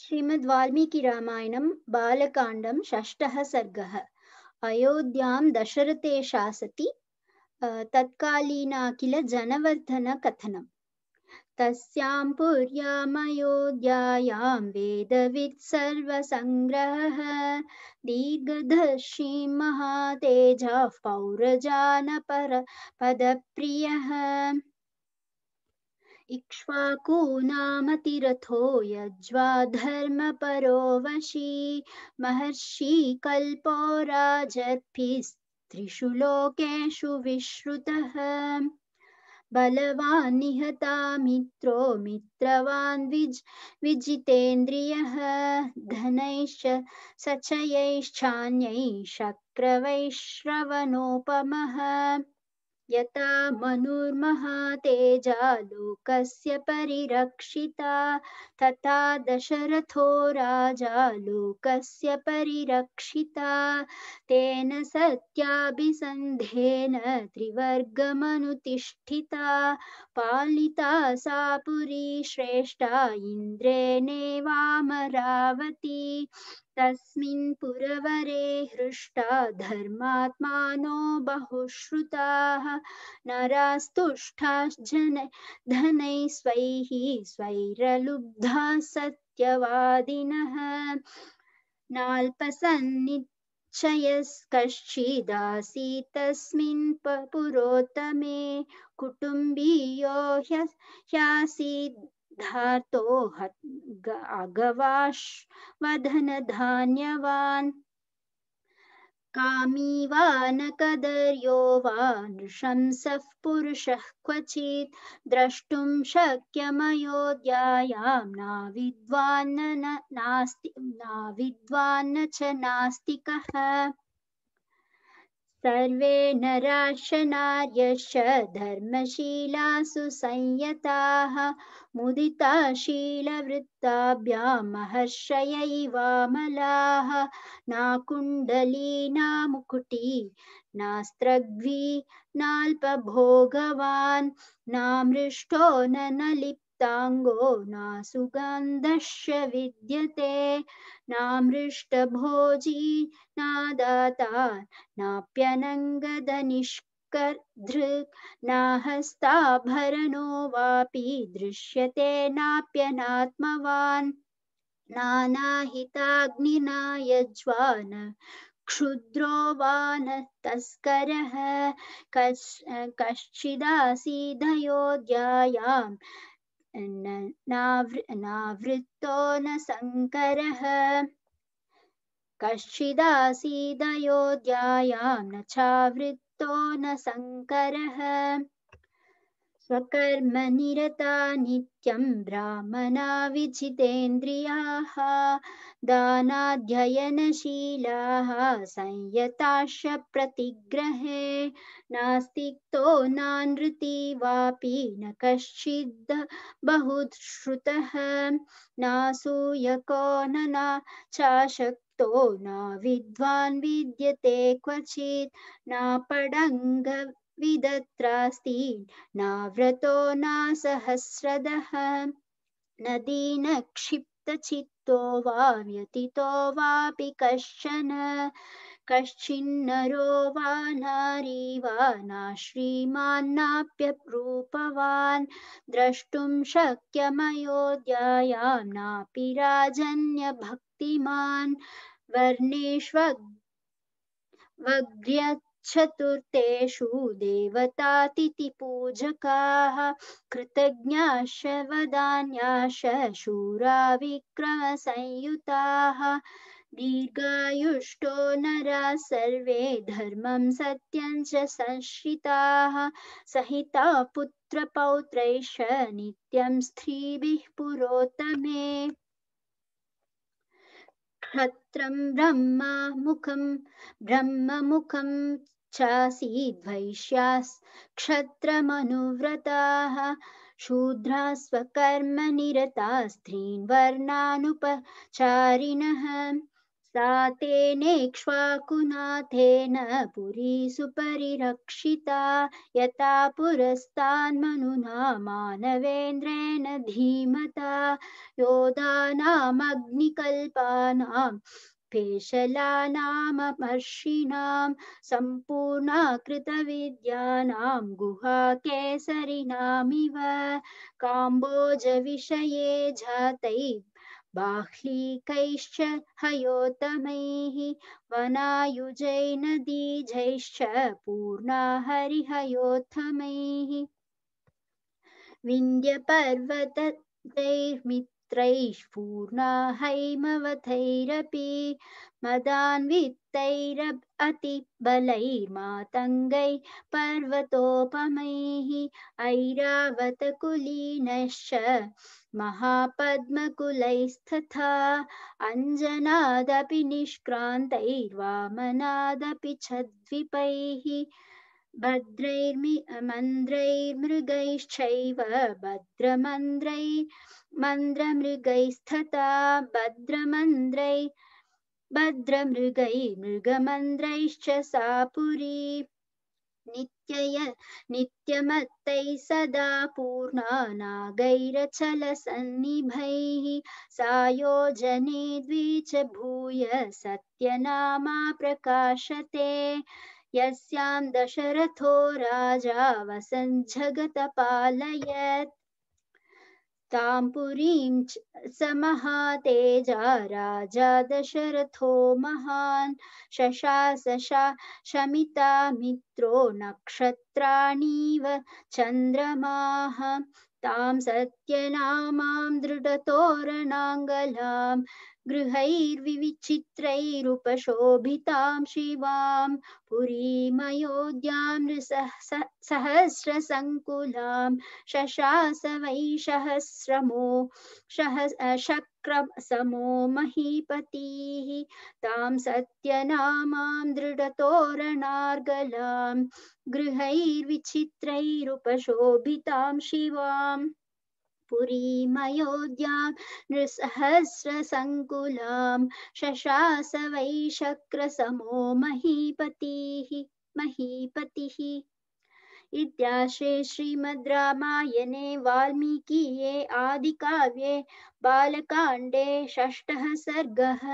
श्रीमद् वाल्मीकिरामायणं बालकाण्डं षष्ठः सर्गः अयोध्यां दशरथे शासति तत्कालीना किल जनवर्धनकथनं तस्यां पुर्यामयोध्यायां वेदवित् सर्वसङ्ग्रहः दीर्घदर्शीं महातेजः पौरजानपर पदप्रियः इक्ष्वाको नामतिरथो यज्वा परो वशी महर्षि कल्पो राजर्भिस्त्रिषु लोकेषु विश्रुतः बलवान् निहता मित्रो मित्रवान् विज विजितेन्द्रियः धनैश्च सचयैश्चान्यैः शक्रवैश्रवणोपमः यथा मनुर्महातेजा लोकस्य परिरक्षिता तथा दशरथो राजा लोकस्य परिरक्षिता तेन सत्याभिसन्धेन त्रिवर्गमनुतिष्ठिता पालिता सा पुरी श्रेष्ठा इन्द्रेणेवामरावती तस्मिन् पुरवरे हृष्टा धर्मात्मानो बहुश्रुताः नरास्तुष्टाश्जन धनैः स्वैः स्वैरलुब्धा सत्यवादिनः नाल्पसन्निश्चयस्कश्चिदासी तस्मिन् पुरोतमे कुटुम्बीयो ह्यासीद् धातो अगवाश् वधनधान्यवान् कामी वा न कदर्यो वा नृशंसः पुरुषः क्वचित् द्रष्टुं शक्यमयोध्यायां नाविद्वान्न नास्ति नाविद्वान्न च नास्तिकः सर्वे नराशनार्यश्च धर्मशीला सुसंयताः मुदिता शीलवृत्ताभ्यां महर्षयैवामलाः नाकुण्डलीना मुकुटी नास्त्रग्वी नाल्पभोगवान् नामृष्टो न लिप् न सुगंधश विद्यते नामृष्टभोजी नादाता नाप्यनङ्गदनिष्कर्धृक् नाहस्ताभरणो वापि दृश्यते नाप्यनात्मवान् नानाहिताग्निना यज्वान् क्षुद्रो वा न तस्करः कश्चिदासीदयोध्यायां नावृत्तो न सङ्करः कश्चिदासीदयोध्यायां न चावृत्तो न सङ्करः स्वकर्म निरता नित्यं ब्राह्मणा विजितेन्द्रियाः दानाध्ययनशीलाः संयताश्च प्रतिग्रहे नास्तिक्तो नानृति वापि न कश्चिद् बहुश्रुतः नासूयको न चाशक्तो न विद्वान् विद्यते क्वचित् नापडङ्ग विदत्रास्ति नाव्रतो नासहस्रदः न क्षिप्तचित्तो वा व्यतितो वापि कश्चन कश्चिन्नरो वा नारी वा न श्रीमान्नाप्यरूपवान् द्रष्टुं शक्यमयोध्यायां नापि राजन्यभक्तिमान् वर्णेष्वग्र्यत् चतुर्थेषु देवतातिथिपूजकाः कृतज्ञाश्च शूरा विक्रम विक्रमसंयुताः दीर्घायुष्टो नरा सर्वे धर्मं सत्यं च संश्रिताः सहिता पौत्रैश नित्यं स्त्रीभिः पुरोतमे ब्रह्म मुखम ब्रह्म मुखम ब्रह्ममुखं क्षत्रमनुव्रताः शूद्रा स्वकर्मनिरतास्त्रीन् वर्णानुपचारिणः सा पुरी सुपरिरक्षिता यथा पुरस्तान्मनुना मानवेन्द्रेण धीमता योधानामग्निकल्पानां फेशलानामर्षिणां सम्पूर्णाकृतविद्यानां गुहाकेसरिणामिव काम्बोजविषये जातैः बाह्लीकैश्च हयोतमैः वनायुजैनदीजैश्च पूर्णा हरिहयोत्थमैः विन्ध्यपर्वतैर्मि हैमवथैरपि मदान्वित्तैरप् अतिबलैर्मातङ्गैः पर्वतोपमैः ऐरावतकुलीनश्च महापद्मकुलैस्तथा अञ्जनादपि निष्क्रान्तैर्वामनादपि छद्विपैः भद्रैर्मि मन्द्रैर्मृगैश्चैव भद्रमन्द्रै मन्द्रमृगैस्तथा भद्रमन्द्रै भद्रमृगैर्मृगमन्द्रैश्च सा पुरी नित्यय नित्यमत्तैः सदा पूर्णा नागैरचलसन्निभैः सायोजने द्विच भूय सत्यनामा प्रकाशते यस्यां दशरथो राजा जगत पालयत् तां पुरीं स महातेजा राजा दशरथो महान् शशा शमिता मित्रो नक्षत्र नक्षत्राणीव चन्द्रमाः तां सत्यनामां दृढतोरणाङ्गलां गृहैर्विविचित्रैरुपशोभितां शिवां पुरीमयोध्यां शशास वै सहस्रमो शह शक् समो महीपतिः तां सत्यनामां दृढतोरणार्गलां गृहैर्विचित्रैरुपशोभितां शिवाम् पुरीमयोध्यां नृसहस्रसङ्कुलां शशास वै शक्रसमो महीपतिः महीपतिः इत्याशे श्रीमद् रामायणे वाल्मीकीये आदिकाव्ये बालकाण्डे षष्ठः सर्गः